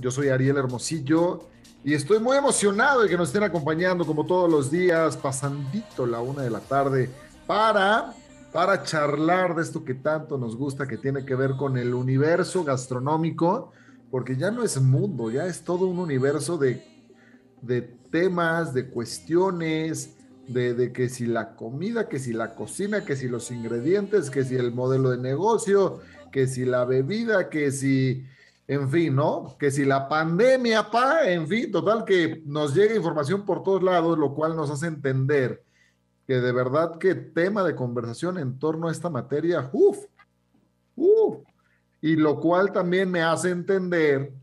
Yo soy Ariel Hermosillo y estoy muy emocionado de que nos estén acompañando como todos los días, pasandito la una de la tarde, para, para charlar de esto que tanto nos gusta, que tiene que ver con el universo gastronómico, porque ya no es mundo, ya es todo un universo de, de temas, de cuestiones, de, de, que si la comida, que si la cocina, que si los ingredientes, que si el modelo de negocio, que si la bebida, que si en fin, ¿no? Que si la pandemia, pa, en fin, total que nos llega información por todos lados, lo cual nos hace entender que de verdad que tema de conversación en torno a esta materia, uff, uff, y lo cual también me hace entender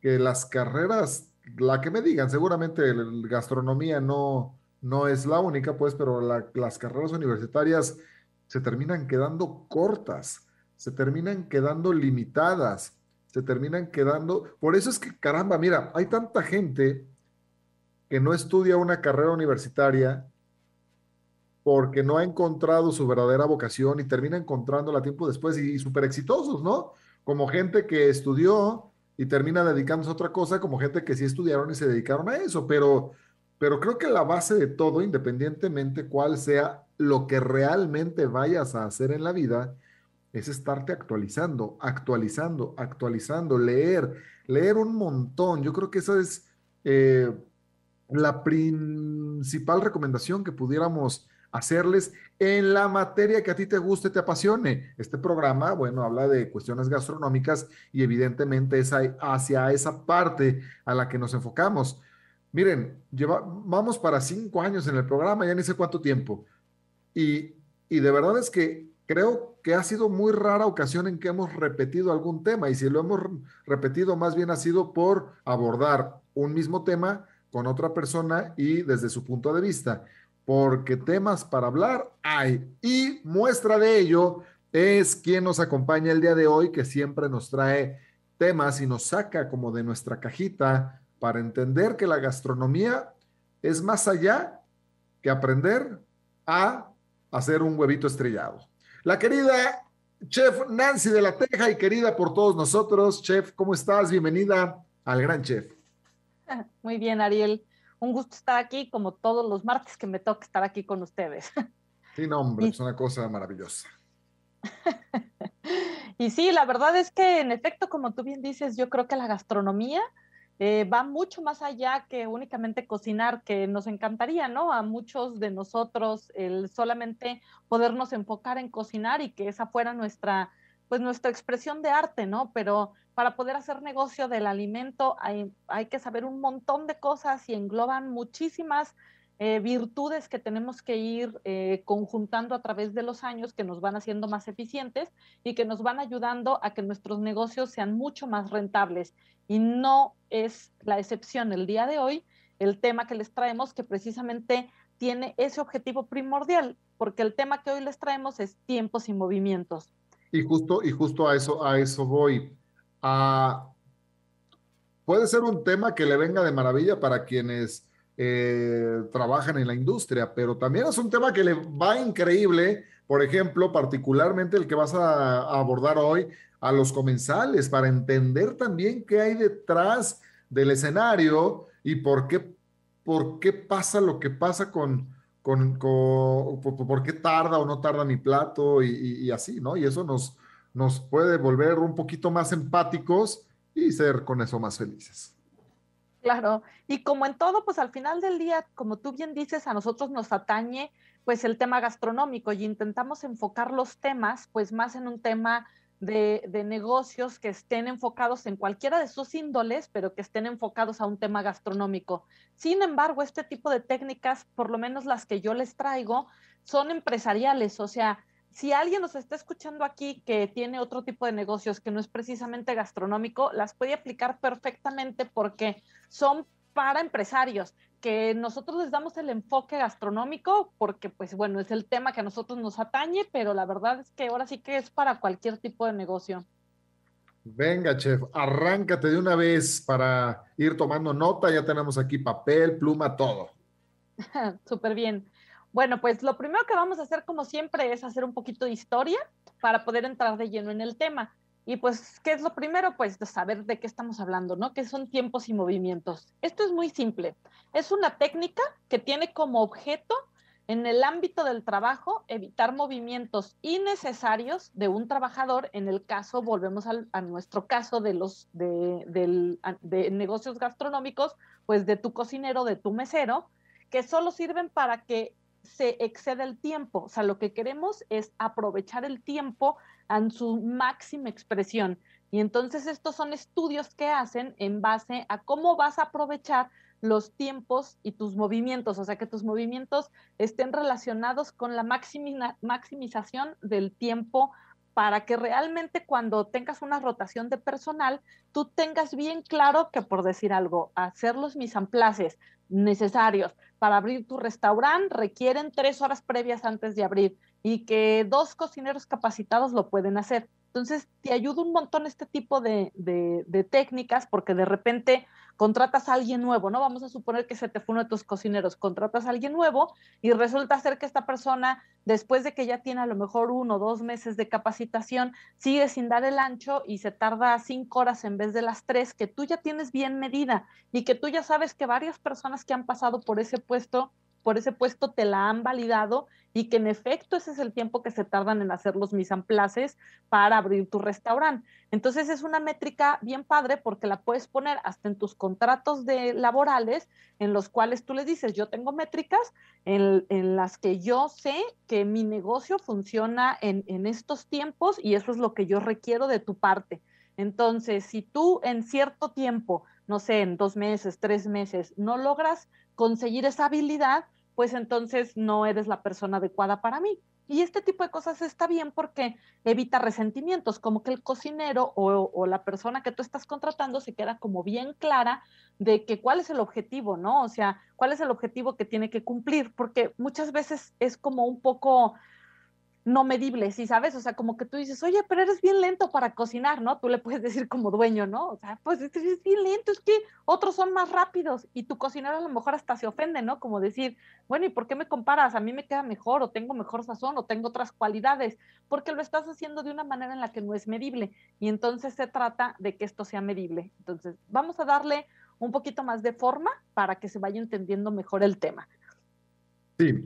que las carreras, la que me digan, seguramente la gastronomía no, no es la única, pues, pero las carreras universitarias se terminan quedando cortas, se terminan quedando limitadas se terminan quedando. Por eso es que, caramba, mira, hay tanta gente que no estudia una carrera universitaria porque no ha encontrado su verdadera vocación y termina encontrándola tiempo después y, superexitosos súper exitosos, ¿no? Como gente que estudió y termina dedicándose a otra cosa, como gente que sí estudiaron y se dedicaron a eso, pero, pero creo que la base de todo, independientemente cuál sea lo que realmente vayas a hacer en la vida, es estarte actualizando, actualizando, actualizando, leer, leer un montón. Yo creo que esa es eh, la principal recomendación que pudiéramos hacerles en la materia que a ti te guste, te apasione. Este programa, bueno, habla de cuestiones gastronómicas y evidentemente es hacia esa parte a la que nos enfocamos. Miren, lleva, vamos para cinco años en el programa, ya ni sé cuánto tiempo. y de verdad es que creo que ha sido muy rara ocasión en que hemos repetido algún tema y si lo hemos repetido más bien ha sido por abordar un mismo tema con otra persona y desde su punto de vista, porque temas para hablar hay. Y muestra de ello es quien nos acompaña el día de hoy, que siempre nos trae temas y nos saca como de nuestra cajita para entender que la gastronomía es más allá que aprender a hacer un huevito estrellado. La querida chef Nancy de la Teja y querida por todos nosotros, chef, ¿cómo estás? Bienvenida al Gran Chef. Muy bien, Ariel. Un gusto estar aquí, como todos los martes que me toca estar aquí con ustedes. Sí, nombre hombre, es una cosa maravillosa. y sí, la verdad es que, en efecto, como tú bien dices, yo creo que la gastronomía eh, va mucho más allá que únicamente cocinar, que nos encantaría, ¿no? A muchos de nosotros el solamente podernos enfocar en cocinar y que esa fuera nuestra, pues nuestra expresión de arte, ¿no? Pero para poder hacer negocio del alimento hay, hay que saber un montón de cosas y engloban muchísimas eh, virtudes que tenemos que ir eh, conjuntando a través de los años que nos van haciendo más eficientes y que nos van ayudando a que nuestros negocios sean mucho más rentables. Y no es la excepción el día de hoy el tema que les traemos que precisamente tiene ese objetivo primordial, porque el tema que hoy les traemos es tiempos y movimientos. Y justo, y justo a eso, a eso voy. Ah, puede ser un tema que le venga de maravilla para quienes eh, trabajan en la industria, pero también es un tema que le va increíble, por ejemplo, particularmente el que vas a, abordar hoy a los comensales, para entender también qué hay detrás del escenario y por qué, por qué pasa lo que pasa con, con, por, qué tarda o no tarda mi plato y, y, así, ¿no? Y eso nos, nos puede volver un poquito más empáticos y ser con eso más felices. Claro, y como en todo, pues al final del día, como tú bien dices, a nosotros nos atañe pues el tema gastronómico y intentamos enfocar los temas pues más en un tema de, de, negocios que estén enfocados en cualquiera de sus índoles, pero que estén enfocados a un tema gastronómico. Sin embargo, este tipo de técnicas, por lo menos las que yo les traigo, son empresariales, o sea, si alguien nos está escuchando aquí que tiene otro tipo de negocios que no es precisamente gastronómico, las puede aplicar perfectamente porque son para empresarios, que nosotros les damos el enfoque gastronómico porque pues bueno, es el tema que a nosotros nos atañe, pero la verdad es que ahora sí que es para cualquier tipo de negocio. Venga, chef, arráncate de una vez para ir tomando nota, ya tenemos aquí papel, pluma, todo. Súper bien. Bueno, pues lo primero que vamos a hacer, como siempre, es hacer un poquito de historia para poder entrar de lleno en el tema. Y pues, ¿qué es lo primero? Pues saber de qué estamos hablando, ¿no? Que son tiempos y movimientos. Esto es muy simple. Es una técnica que tiene como objeto, en el ámbito del trabajo, evitar movimientos innecesarios de un trabajador. En el caso, volvemos a nuestro caso de los de, de negocios gastronómicos, pues de tu cocinero, de tu mesero, que solo sirven para que se excede el tiempo. O sea, lo que queremos es aprovechar el tiempo en su máxima expresión. Y entonces estos son estudios que hacen en base a cómo vas a aprovechar los tiempos y tus movimientos, o sea, que tus movimientos estén relacionados con la maximización del tiempo para que realmente cuando tengas una rotación de personal, tú tengas bien claro que, por decir algo, hacer los misamplaces necesarios para abrir tu restaurante requieren tres horas previas antes de abrir y que dos cocineros capacitados lo pueden hacer. Entonces, te ayuda un montón este tipo de, de, técnicas porque de repente contratas a alguien nuevo, ¿no? Vamos a suponer que se te fue uno de tus cocineros, contratas a alguien nuevo y resulta ser que esta persona, después de que ya tiene a lo mejor uno o dos meses de capacitación, sigue sin dar el ancho y se tarda cinco horas en vez de las tres que tú ya tienes bien medida y que tú ya sabes que varias personas que han pasado por ese puesto por ese puesto te la han validado y que en efecto ese es el tiempo que se tardan en hacer los mise para abrir tu restaurante. Entonces es una métrica bien padre porque la puedes poner hasta en tus contratos de laborales en los cuales tú le dices, yo tengo métricas en, las que yo sé que mi negocio funciona en, en estos tiempos y eso es lo que yo requiero de tu parte. Entonces, si tú en cierto tiempo, no sé, en dos meses, tres meses, no logras conseguir esa habilidad, pues entonces no eres la persona adecuada para mí. Y este tipo de cosas está bien porque evita resentimientos, como que el cocinero o, la persona que tú estás contratando se queda como bien clara de que cuál es el objetivo, ¿no? O sea, cuál es el objetivo que tiene que cumplir, porque muchas veces es como un poco no medible, ¿sí sabes? O sea, como que tú dices, oye, pero eres bien lento para cocinar, ¿no? Tú le puedes decir como dueño, ¿no? O sea, pues es bien lento, es que otros son más rápidos y tu cocinero a lo mejor hasta se ofende, ¿no? Como decir, bueno, ¿y por qué me comparas? A mí me queda mejor o tengo mejor sazón o tengo otras cualidades, porque lo estás haciendo de una manera en la que no es medible y entonces se trata de que esto sea medible. Entonces, vamos a darle un poquito más de forma para que se vaya entendiendo mejor el tema. Sí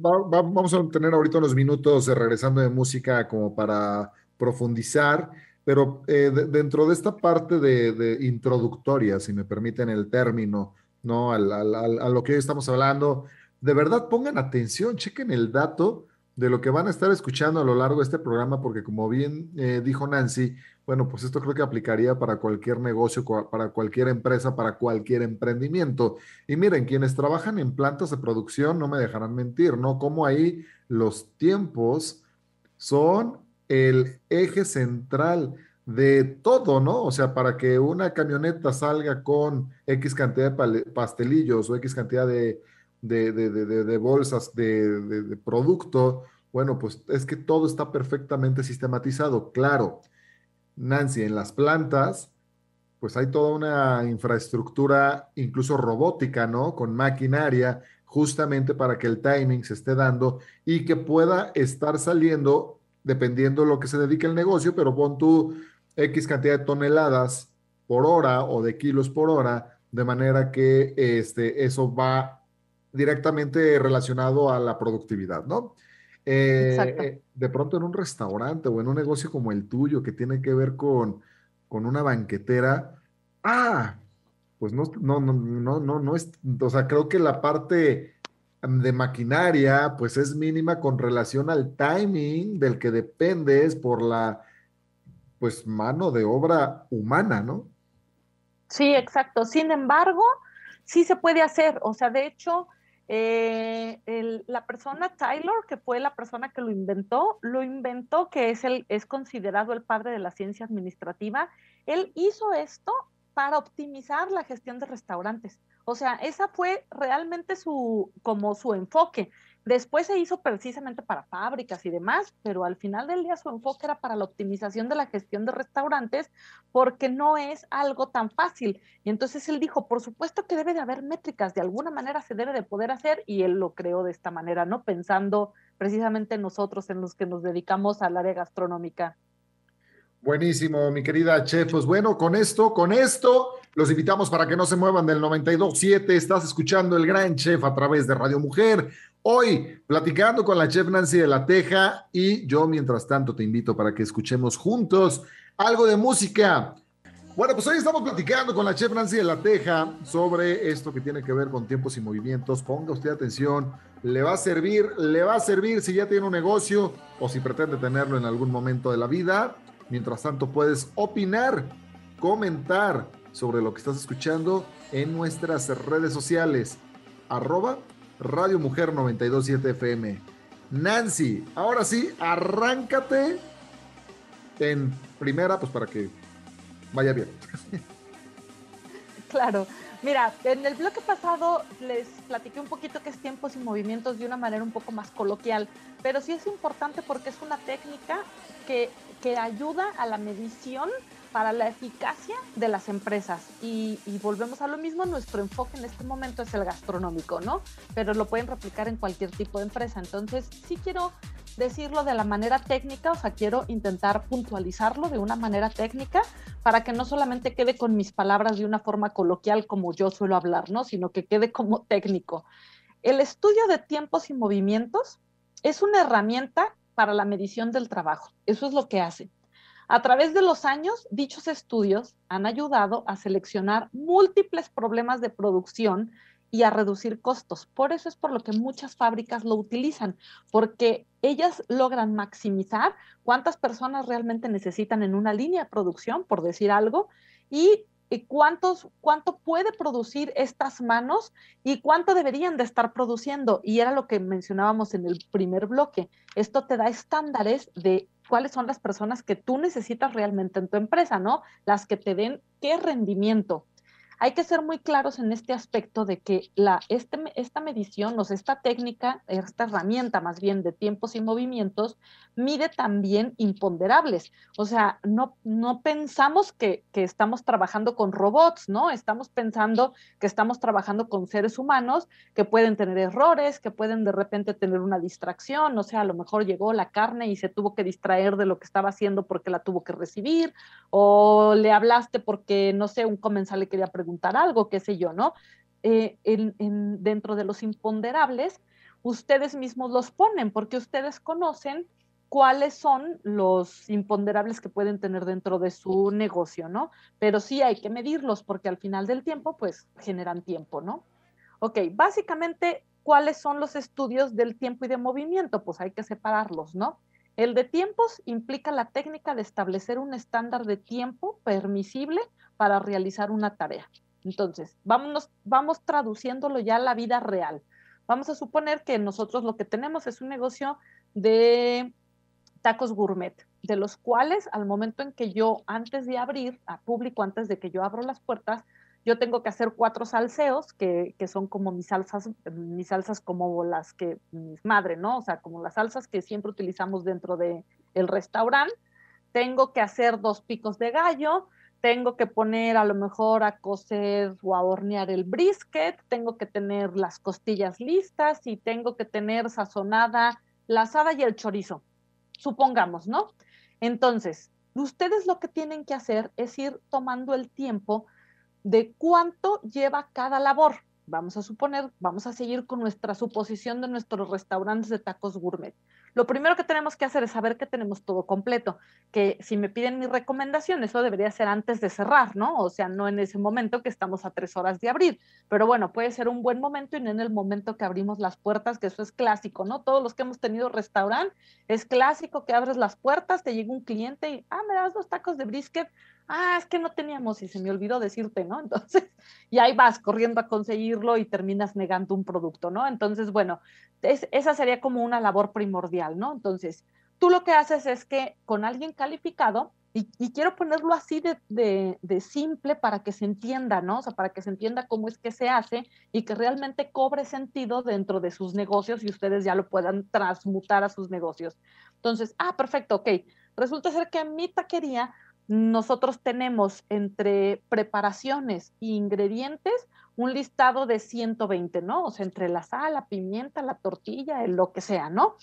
vamos a tener ahorita unos minutos de regresando de música como para profundizar, pero eh, dentro de esta parte de, introductoria, si me permiten el término, ¿no? Al, a lo que hoy estamos hablando, de verdad pongan atención, chequen el dato de lo que van a estar escuchando a lo largo de este programa, porque como bien eh, dijo Nancy, bueno, pues esto creo que aplicaría para cualquier negocio, para cualquier empresa, para cualquier emprendimiento. Y miren, quienes trabajan en plantas de producción no me dejarán mentir, ¿no? Como ahí los tiempos son el eje central de todo, ¿no? O sea, para que una camioneta salga con X cantidad de pastelillos o X cantidad de, de, de bolsas de producto, bueno, pues es que todo está perfectamente sistematizado, claro Nancy, en las plantas, pues hay toda una infraestructura incluso robótica, ¿no? Con maquinaria, justamente para que el timing se esté dando y que pueda estar saliendo, dependiendo de lo que se dedique el negocio, pero pon tu X cantidad de toneladas por hora o de kilos por hora, de manera que este, eso va directamente relacionado a la productividad, ¿no? Eh, de pronto en un restaurante o en un negocio como el tuyo que tiene que ver con, con una banquetera, ah, pues no, no, no, no, no, es, o sea, creo que la parte de maquinaria pues es mínima con relación al timing del que dependes por la pues mano de obra humana, ¿no? Sí, exacto. Sin embargo, sí se puede hacer, o sea, de hecho, eh, la persona Tyler que fue la persona que lo inventó, lo inventó, que es, el, es considerado el padre de la ciencia administrativa. Él hizo esto para optimizar la gestión de restaurantes. O sea, esa fue realmente su, como su enfoque. Después se hizo precisamente para fábricas y demás, pero al final del día su enfoque era para la optimización de la gestión de restaurantes porque no es algo tan fácil. Y entonces él dijo, por supuesto que debe de haber métricas, de alguna manera se debe de poder hacer y él lo creó de esta manera, ¿no? Pensando precisamente nosotros en los que nos dedicamos al área gastronómica. Buenísimo, mi querida Chef. Pues bueno, con esto, con esto los invitamos para que no se muevan del 92.7. Estás escuchando el gran chef a través de Radio Mujer, Hoy, platicando con la chef Nancy de la Teja y yo, mientras tanto, te invito para que escuchemos juntos algo de música. Bueno, pues hoy estamos platicando con la chef Nancy de la Teja sobre esto que tiene que ver con tiempos y movimientos. Ponga usted atención, le va a servir, le va a servir si ya tiene un negocio o si pretende tenerlo en algún momento de la vida. Mientras tanto, puedes opinar, comentar sobre lo que estás escuchando en nuestras redes sociales. Radio Mujer 927 FM. Nancy, ahora sí, arráncate en primera, pues para que vaya bien. Claro. Mira, en el bloque pasado les platiqué un poquito qué es tiempos y movimientos de una manera un poco más coloquial, pero sí es importante porque es una técnica que, que ayuda a la medición para la eficacia de las empresas. Y, volvemos a lo mismo, nuestro enfoque en este momento es el gastronómico, ¿no? Pero lo pueden replicar en cualquier tipo de empresa. Entonces, sí quiero decirlo de la manera técnica, o sea, quiero intentar puntualizarlo de una manera técnica para que no solamente quede con mis palabras de una forma coloquial como yo suelo hablar, ¿no? Sino que quede como técnico. El estudio de tiempos y movimientos es una herramienta para la medición del trabajo. Eso es lo que hace. A través de los años, dichos estudios han ayudado a seleccionar múltiples problemas de producción y a reducir costos. Por eso es por lo que muchas fábricas lo utilizan, porque ellas logran maximizar cuántas personas realmente necesitan en una línea de producción, por decir algo, y cuántos, cuánto puede producir estas manos y cuánto deberían de estar produciendo. Y era lo que mencionábamos en el primer bloque. Esto te da estándares de cuáles son las personas que tú necesitas realmente en tu empresa, ¿no? Las que te den qué rendimiento, hay que ser muy claros en este aspecto de que la, este esta medición, o sea, esta técnica, esta herramienta más bien de tiempos y movimientos, mide también imponderables. O sea, no, no pensamos que, que estamos trabajando con robots, ¿no? Estamos pensando que estamos trabajando con seres humanos que pueden tener errores, que pueden de repente tener una distracción, o sea, a lo mejor llegó la carne y se tuvo que distraer de lo que estaba haciendo porque la tuvo que recibir, o le hablaste porque, no sé, un comensal le quería preguntar preguntar algo, qué sé yo, ¿no? Eh, dentro de los imponderables, ustedes mismos los ponen porque ustedes conocen cuáles son los imponderables que pueden tener dentro de su negocio, ¿no? Pero sí hay que medirlos porque al final del tiempo, pues generan tiempo, ¿no? Ok, básicamente, ¿cuáles son los estudios del tiempo y de movimiento? Pues hay que separarlos, ¿no? El de tiempos implica la técnica de establecer un estándar de tiempo permisible para realizar una tarea. Entonces, vamos traduciéndolo ya a la vida real. Vamos a suponer que nosotros lo que tenemos es un negocio de tacos gourmet, de los cuales al momento en que yo, antes de abrir a público, antes de que yo abro las puertas, yo tengo que hacer cuatro salseos, que, son como mis salsas, mis salsas como las que mis madre, ¿no? O sea, como las salsas que siempre utilizamos dentro del el restaurante. Tengo que hacer dos picos de gallo, tengo que poner a lo mejor a cocer o a hornear el brisket, tengo que tener las costillas listas y tengo que tener sazonada la asada y el chorizo, supongamos, ¿no? Entonces, ustedes lo que tienen que hacer es ir tomando el tiempo de cuánto lleva cada labor. Vamos a suponer, vamos a seguir con nuestra suposición de nuestros restaurantes de tacos gourmet. Lo primero que tenemos que hacer es saber que tenemos todo completo, que si me piden mi recomendación, eso debería ser antes de cerrar, ¿no? O sea, no en ese momento que estamos a tres horas de abrir, pero bueno, puede ser un buen momento y no en el momento que abrimos las puertas, que eso es clásico, ¿no? Todos los que hemos tenido restaurante, es clásico que abres las puertas, te llega un cliente y, ah, me das dos tacos de brisket, ah, es que no teníamos y se me olvidó decirte, ¿no? Entonces, y ahí vas corriendo a conseguirlo y terminas negando un producto, ¿no? Entonces, bueno, esa sería como una labor primordial, ¿no? Entonces, tú lo que haces es que con alguien calificado, y, quiero ponerlo así de, simple para que se entienda, ¿no? O sea, para que se entienda cómo es que se hace y que realmente cobre sentido dentro de sus negocios y ustedes ya lo puedan transmutar a sus negocios. Entonces, ah, perfecto, ok. Resulta ser que a mi taquería nosotros tenemos entre preparaciones e ingredientes un listado de 120, ¿no? O sea, entre la sal, la pimienta, la tortilla, lo que sea, ¿no?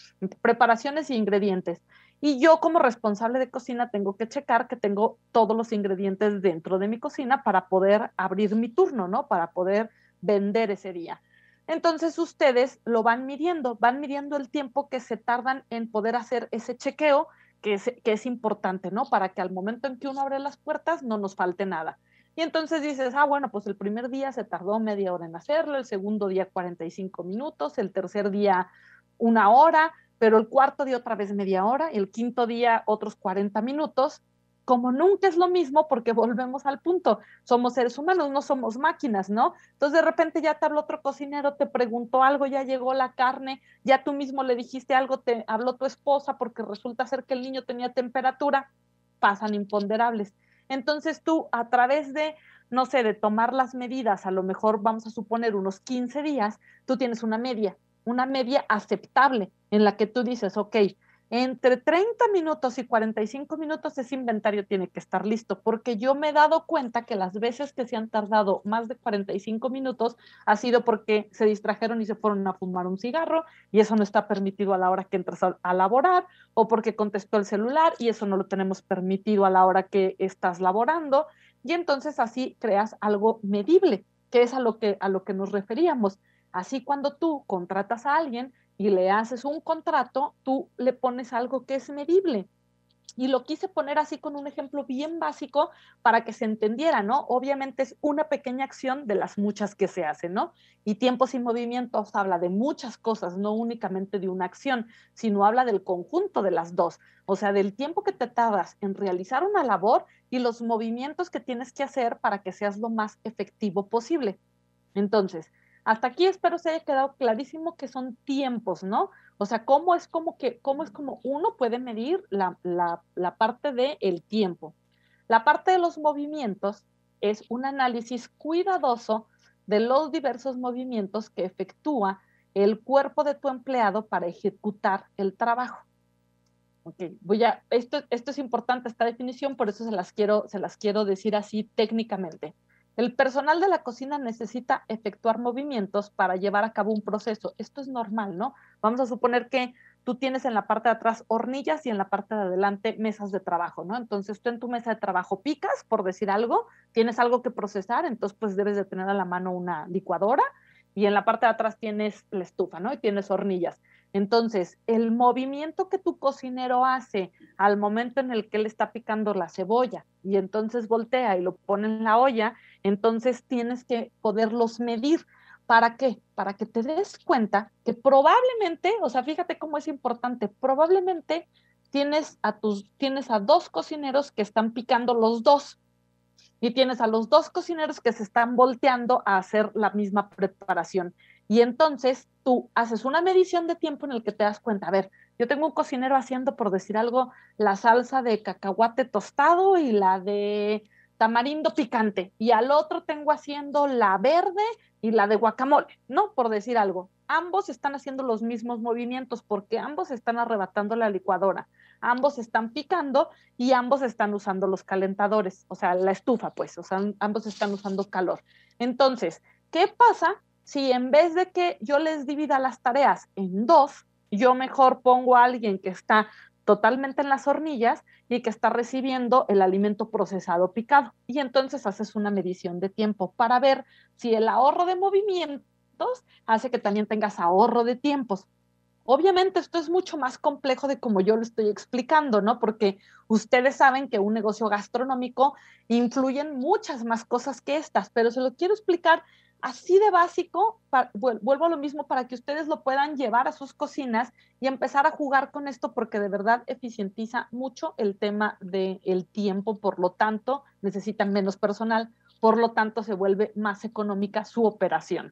Preparaciones e ingredientes. Y yo como responsable de cocina tengo que checar que tengo todos los ingredientes dentro de mi cocina para poder abrir mi turno, ¿no? Para poder vender ese día. Entonces ustedes lo van midiendo, van midiendo el tiempo que se tardan en poder hacer ese chequeo que es, importante, ¿no? Para que al momento en que uno abre las puertas no nos falte nada. Y entonces dices, ah, bueno, pues el primer día se tardó media hora en hacerlo, el segundo día 45 minutos, el tercer día una hora, pero el cuarto día otra vez media hora, el quinto día otros 40 minutos, como nunca es lo mismo, porque volvemos al punto, somos seres humanos, no somos máquinas, ¿no? Entonces de repente ya te habló otro cocinero, te preguntó algo, ya llegó la carne, ya tú mismo le dijiste algo, te habló tu esposa porque resulta ser que el niño tenía temperatura, pasan imponderables. Entonces tú a través de, no sé, de tomar las medidas, a lo mejor vamos a suponer unos 15 días, tú tienes una media, una media aceptable en la que tú dices, ok, entre 30 minutos y 45 minutos ese inventario tiene que estar listo, porque yo me he dado cuenta que las veces que se han tardado más de 45 minutos ha sido porque se distrajeron y se fueron a fumar un cigarro y eso no está permitido a la hora que entras a, laborar o porque contestó el celular y eso no lo tenemos permitido a la hora que estás laborando y entonces así creas algo medible, que es a lo que, a lo que nos referíamos. Así cuando tú contratas a alguien, y le haces un contrato, tú le pones algo que es medible. Y lo quise poner así con un ejemplo bien básico para que se entendiera, ¿no? Obviamente es una pequeña acción de las muchas que se hacen, ¿no? Y tiempos y movimientos habla de muchas cosas, no únicamente de una acción, sino habla del conjunto de las dos, o sea, del tiempo que te tardas en realizar una labor y los movimientos que tienes que hacer para que seas lo más efectivo posible. Entonces, hasta aquí espero se haya quedado clarísimo que son tiempos, ¿no? O sea, cómo es como que, cómo es como uno puede medir la, la, parte del tiempo. La parte de los movimientos es un análisis cuidadoso de los diversos movimientos que efectúa el cuerpo de tu empleado para ejecutar el trabajo. Okay, voy a, esto, esto es importante, esta definición, por eso se las quiero, se las quiero decir así técnicamente. El personal de la cocina necesita efectuar movimientos para llevar a cabo un proceso. Esto es normal, ¿no? Vamos a suponer que tú tienes en la parte de atrás hornillas y en la parte de adelante mesas de trabajo, ¿no? Entonces tú en tu mesa de trabajo picas, por decir algo, tienes algo que procesar, entonces pues debes de tener a la mano una licuadora y en la parte de atrás tienes la estufa, ¿no? Y tienes hornillas. Entonces, el movimiento que tu cocinero hace al momento en el que él está picando la cebolla y entonces voltea y lo pone en la olla, entonces tienes que poderlos medir. ¿Para qué? Para que te des cuenta que probablemente, o sea, fíjate cómo es importante, probablemente tienes a tus tienes a dos cocineros que están picando los dos y tienes a los dos cocineros que se están volteando a hacer la misma preparación. Y entonces tú haces una medición de tiempo en el que te das cuenta, a ver, yo tengo un cocinero haciendo, por decir algo, la salsa de cacahuate tostado y la de tamarindo picante y al otro tengo haciendo la verde y la de guacamole, ¿no? Por decir algo. Ambos están haciendo los mismos movimientos porque ambos están arrebatando la licuadora, ambos están picando y ambos están usando los calentadores, o sea, la estufa, pues, o sea, ambos están usando calor. Entonces, ¿qué pasa si en vez de que yo les divida las tareas en dos, yo mejor pongo a alguien que está totalmente en las hornillas y que está recibiendo el alimento procesado picado. Y entonces haces una medición de tiempo para ver si el ahorro de movimientos hace que también tengas ahorro de tiempos. Obviamente esto es mucho más complejo de como yo lo estoy explicando, ¿no? Porque ustedes saben que un negocio gastronómico influyen muchas más cosas que estas, pero se lo quiero explicar Así de básico, vuelvo a lo mismo para que ustedes lo puedan llevar a sus cocinas y empezar a jugar con esto porque de verdad eficientiza mucho el tema del tiempo, por lo tanto necesitan menos personal, por lo tanto se vuelve más económica su operación.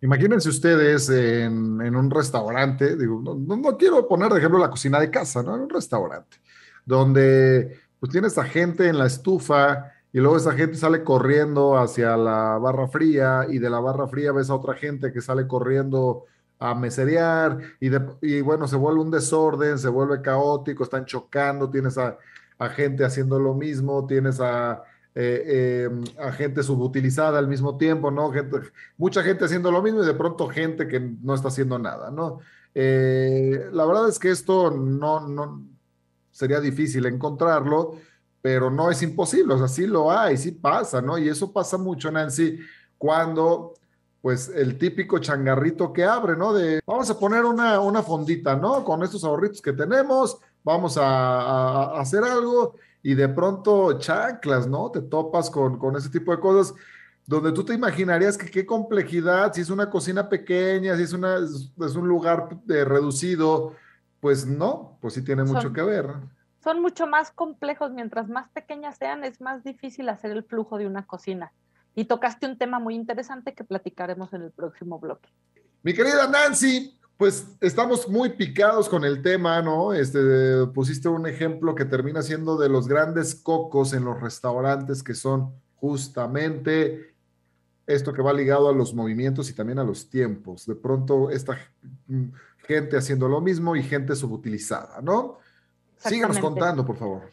Imagínense ustedes en, un restaurante, digo, no, quiero poner de ejemplo la cocina de casa, ¿no? En un restaurante, donde pues tienes a gente en la estufa y luego esa gente sale corriendo hacia la barra fría y de la barra fría ves a otra gente que sale corriendo a meserear y, bueno, se vuelve un desorden, se vuelve caótico, están chocando, tienes a, gente haciendo lo mismo, tienes eh, em, a, gente subutilizada al mismo tiempo, ¿no? mucha gente haciendo lo mismo y de pronto gente que no está haciendo nada, ¿no? Eh, la verdad es que esto no, no sería difícil encontrarlo, pero no es imposible, o sea, sí lo hay, sí pasa, ¿no? Y eso pasa mucho, Nancy, cuando pues el típico changarrito que abre, ¿no? De vamos a poner una, fondita, ¿no? Con estos ahorritos que tenemos, vamos a, hacer algo y de pronto chanclas, ¿no? Te topas con, ese tipo de cosas donde tú te imaginarías que qué complejidad, si es una cocina pequeña, si es, una, es un lugar de eh, reducido, pues no, pues sí tiene mucho que ver son mucho más complejos. Mientras más pequeñas sean, es más difícil hacer el flujo de una cocina. Y tocaste un tema muy interesante que platicaremos en el próximo bloque. Mi querida Nancy, pues estamos muy picados con el tema, ¿no? Este, pusiste un ejemplo que termina siendo de los grandes cocos en los restaurantes que son justamente esto que va ligado a los movimientos y también a los tiempos. De pronto esta mm, gente haciendo lo mismo y gente subutilizada, ¿no? Síganos contando, por favor.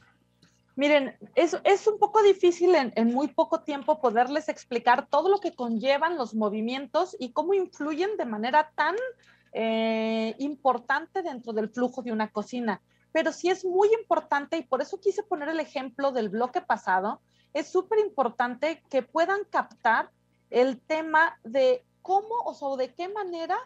Miren, es, es un poco difícil en, muy poco tiempo poderles explicar todo lo que conllevan los movimientos y cómo influyen de manera tan eh, importante dentro del flujo de una cocina. Pero sí es muy importante y por eso quise poner el ejemplo del bloque pasado. Es súper importante que puedan captar el tema de cómo o de qué manera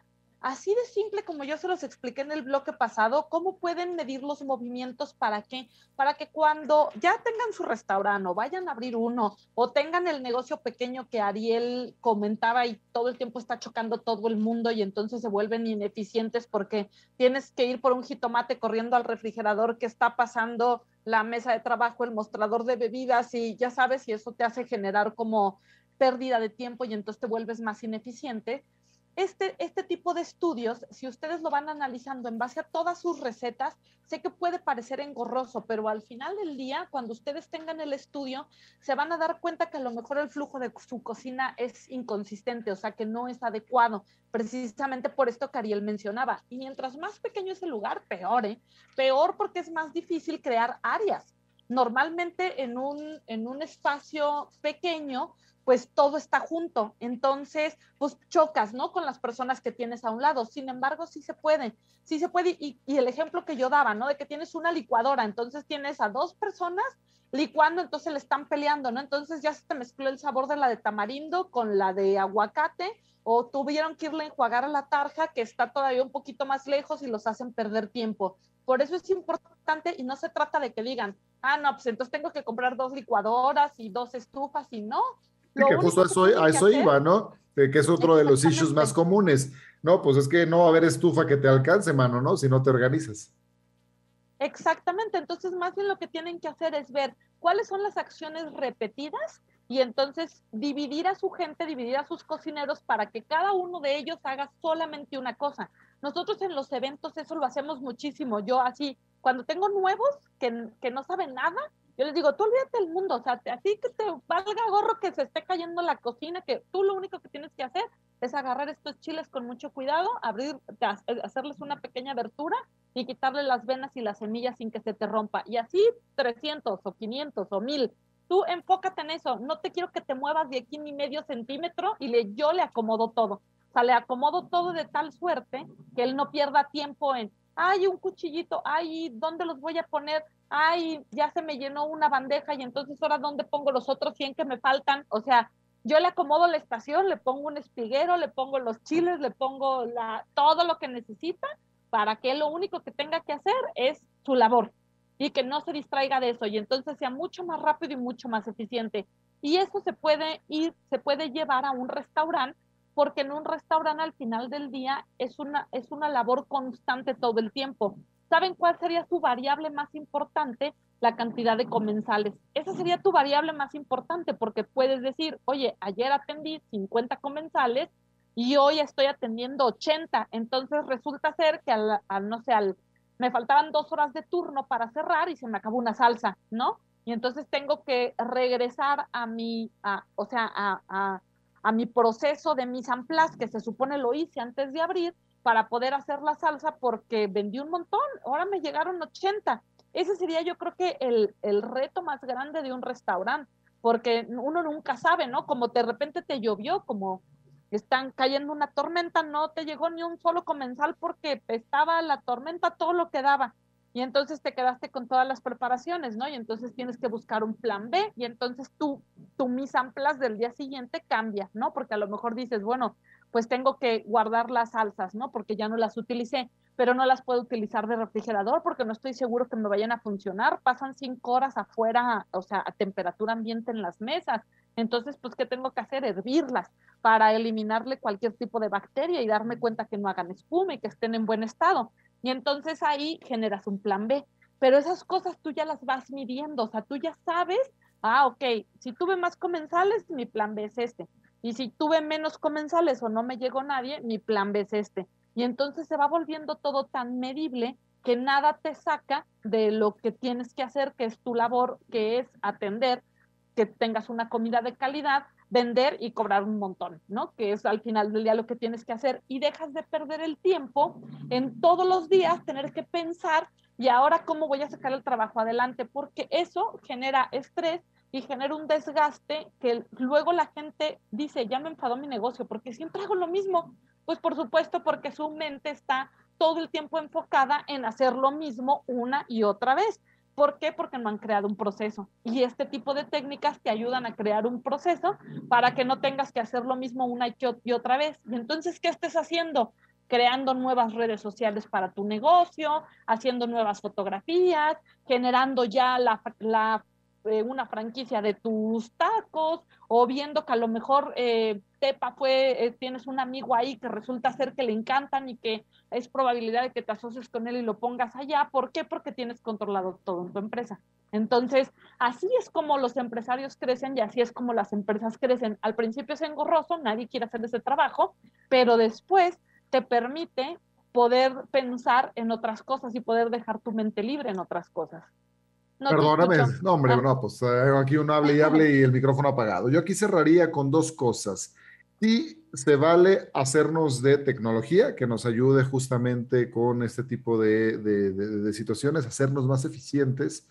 Así de simple como yo se los expliqué en el bloque pasado, cómo pueden medir los movimientos para qué, para que cuando ya tengan su restaurante o vayan a abrir uno o tengan el negocio pequeño que Ariel comentaba y todo el tiempo está chocando todo el mundo y entonces se vuelven ineficientes porque tienes que ir por un jitomate corriendo al refrigerador que está pasando la mesa de trabajo, el mostrador de bebidas y ya sabes, si eso te hace generar como pérdida de tiempo y entonces te vuelves más ineficiente este, este tipo de estudios, si ustedes lo van analizando en base a todas sus recetas, sé que puede parecer engorroso, pero al final del día, cuando ustedes tengan el estudio, se van a dar cuenta que a lo mejor el flujo de su cocina es inconsistente, o sea, que no es adecuado, precisamente por esto que Ariel mencionaba. Y mientras más pequeño es el lugar, peor, ¿eh? Peor porque es más difícil crear áreas. Normalmente en un, en un espacio pequeño pues todo está junto. Entonces, pues chocas, ¿no? Con las personas que tienes a un lado. Sin embargo, sí se puede, sí se puede. Y, el ejemplo que yo daba, ¿no? De que tienes una licuadora, entonces tienes a dos personas licuando, entonces le están peleando, ¿no? Entonces ya se te mezcló el sabor de la de tamarindo con la de aguacate o tuvieron que irle a enjuagar a la tarja que está todavía un poquito más lejos y los hacen perder tiempo. Por eso es importante y no se trata de que digan, ah, no, pues entonces tengo que comprar dos licuadoras y dos estufas y no, que justo a eso, iba, ¿no? Que es otro de los issues más comunes. No, pues es que no va a haber estufa que te alcance, mano, ¿no? Si no te organizas. Exactamente, entonces más bien lo que tienen que hacer es ver cuáles son las acciones repetidas y entonces dividir a su gente, dividir a sus cocineros para que cada uno de ellos haga solamente una cosa. Nosotros en los eventos eso lo hacemos muchísimo. Yo así, cuando tengo nuevos que, que no saben nada, yo les digo, tú olvídate del mundo, o sea, así que te valga gorro que se esté cayendo la cocina, que tú lo único que tienes que hacer es agarrar estos chiles con mucho cuidado, abrir, eh, hacerles una pequeña abertura y quitarle las venas y las semillas sin que se te rompa. Y así 300 o 500 o 1000. Tú enfócate en eso, no te quiero que te muevas de aquí ni medio centímetro y le, yo le acomodo todo. O sea, le acomodo todo de tal suerte que él no pierda tiempo en, hay un cuchillito, ay, ¿dónde los voy a poner? ay, ya se me llenó una bandeja y entonces ahora dónde pongo los otros 100 que me faltan. O sea, yo le acomodo la estación, le pongo un espiguero, le pongo los chiles, le pongo la, todo lo que necesita para que lo único que tenga que hacer es su labor y que no se distraiga de eso y entonces sea mucho más rápido y mucho más eficiente. Y eso se puede ir, se puede llevar a un restaurante porque en un restaurante al final del día es una, es una labor constante todo el tiempo. ¿saben cuál sería su variable más importante? La cantidad de comensales. Esa sería tu variable más importante porque puedes decir, oye, ayer atendí 50 comensales y hoy estoy atendiendo 80. Entonces resulta ser que al, no sé, me faltaban dos horas de turno para cerrar y se me acabó una salsa, ¿no? Y entonces tengo que regresar a mi, a, o sea, a, a, a mi proceso de mis amplas, que se supone lo hice antes de abrir, para poder hacer la salsa porque vendí un montón, ahora me llegaron 80. Ese sería yo creo que el, reto más grande de un restaurante, porque uno nunca sabe, ¿no? Como de repente te llovió, como están cayendo una tormenta, no te llegó ni un solo comensal porque estaba la tormenta todo lo que daba. Y entonces te quedaste con todas las preparaciones, ¿no? Y entonces tienes que buscar un plan B y entonces tú, tu mis amplas del día siguiente cambia, ¿no? Porque a lo mejor dices, bueno, pues tengo que guardar las salsas, ¿no? Porque ya no las utilicé, pero no las puedo utilizar de refrigerador porque no estoy seguro que me vayan a funcionar. Pasan cinco horas afuera, o sea, a temperatura ambiente en las mesas. Entonces, pues, ¿qué tengo que hacer? Hervirlas para eliminarle cualquier tipo de bacteria y darme cuenta que no hagan espuma y que estén en buen estado. Y entonces ahí generas un plan B. Pero esas cosas tú ya las vas midiendo, o sea, tú ya sabes, ah, ok, si tuve más comensales, mi plan B es este. Y si tuve menos comensales o no me llegó nadie, mi plan B es este. Y entonces se va volviendo todo tan medible que nada te saca de lo que tienes que hacer, que es tu labor, que es atender, que tengas una comida de calidad, vender y cobrar un montón, ¿no? Que es al final del día lo que tienes que hacer y dejas de perder el tiempo en todos los días tener que pensar y ahora cómo voy a sacar el trabajo adelante, porque eso genera estrés y genera un desgaste que luego la gente dice, ya me enfadó mi negocio porque siempre hago lo mismo. Pues por supuesto porque su mente está todo el tiempo enfocada en hacer lo mismo una y otra vez. ¿Por qué? Porque no han creado un proceso. Y este tipo de técnicas te ayudan a crear un proceso para que no tengas que hacer lo mismo una y otra vez. Y entonces, ¿qué estés haciendo? creando nuevas redes sociales para tu negocio, haciendo nuevas fotografías, generando ya la, la, eh, una franquicia de tus tacos o viendo que a lo mejor eh, Tepa fue, eh, tienes un amigo ahí que resulta ser que le encantan y que es probabilidad de que te asocies con él y lo pongas allá. ¿Por qué? Porque tienes controlado todo en tu empresa. Entonces, así es como los empresarios crecen y así es como las empresas crecen. Al principio es engorroso, nadie quiere hacer ese trabajo, pero después te permite poder pensar en otras cosas y poder dejar tu mente libre en otras cosas. Perdóname, no, hombre, no, pues eh, aquí uno hable y hable y el micrófono apagado. Yo aquí cerraría con dos cosas. Sí, se vale hacernos de tecnología que nos ayude justamente con este tipo de, de, situaciones, hacernos más eficientes.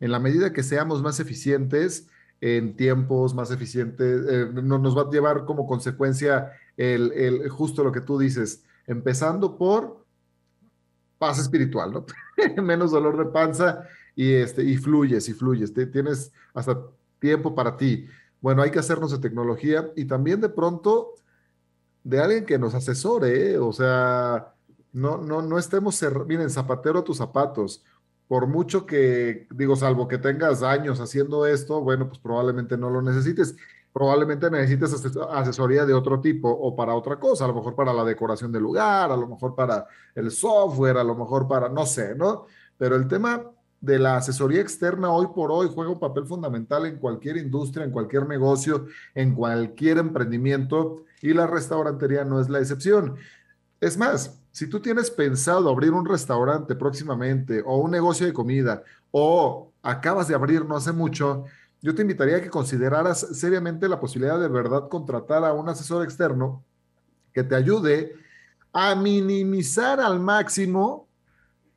En la medida que seamos más eficientes, en tiempos más eficientes, eh, no, nos va a llevar como consecuencia el, el, justo lo que tú dices, empezando por paz espiritual, ¿no? menos dolor de panza, y, este, y fluyes y fluyes, tienes hasta tiempo para ti. Bueno, hay que hacernos de tecnología y también de pronto de alguien que nos asesore, ¿eh? o sea, no, no, no estemos, miren, zapatero a tus zapatos. Por mucho que, digo, salvo que tengas años haciendo esto, bueno, pues probablemente no lo necesites probablemente necesites asesoría de otro tipo o para otra cosa, a lo mejor para la decoración del lugar, a lo mejor para el software, a lo mejor para, no sé, ¿no? Pero el tema de la asesoría externa hoy por hoy juega un papel fundamental en cualquier industria, en cualquier negocio, en cualquier emprendimiento y la restaurantería no es la excepción. Es más, si tú tienes pensado abrir un restaurante próximamente o un negocio de comida o acabas de abrir no hace mucho, yo te invitaría a que consideraras seriamente la posibilidad de verdad contratar a un asesor externo que te ayude a minimizar al máximo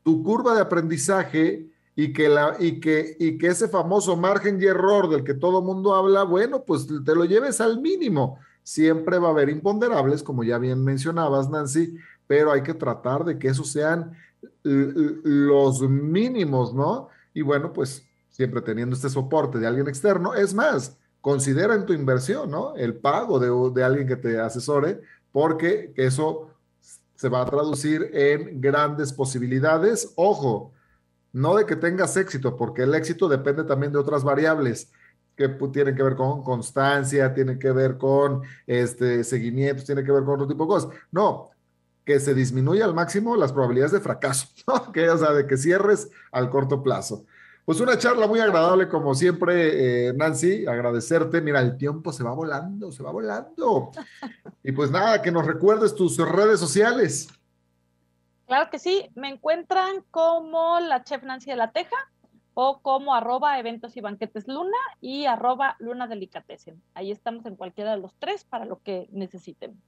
tu curva de aprendizaje y que, la, y que, y que ese famoso margen de error del que todo mundo habla, bueno, pues te lo lleves al mínimo. Siempre va a haber imponderables, como ya bien mencionabas, Nancy, pero hay que tratar de que esos sean los mínimos, ¿no? Y bueno, pues siempre teniendo este soporte de alguien externo, es más, considera en tu inversión, ¿no? El pago de, de alguien que te asesore, porque eso se va a traducir en grandes posibilidades. Ojo, no de que tengas éxito, porque el éxito depende también de otras variables que tienen que ver con constancia, tienen que ver con este, seguimiento, tiene que ver con otro tipo de cosas. No, que se disminuya al máximo las probabilidades de fracaso, que, o sea, de que cierres al corto plazo. Pues una charla muy agradable, como siempre, eh, Nancy, agradecerte. Mira, el tiempo se va volando, se va volando. Y pues nada, que nos recuerdes tus redes sociales. Claro que sí, me encuentran como la chef Nancy de la Teja o como arroba eventos y banquetes luna y arroba luna delicatessen. Ahí estamos en cualquiera de los tres para lo que necesiten.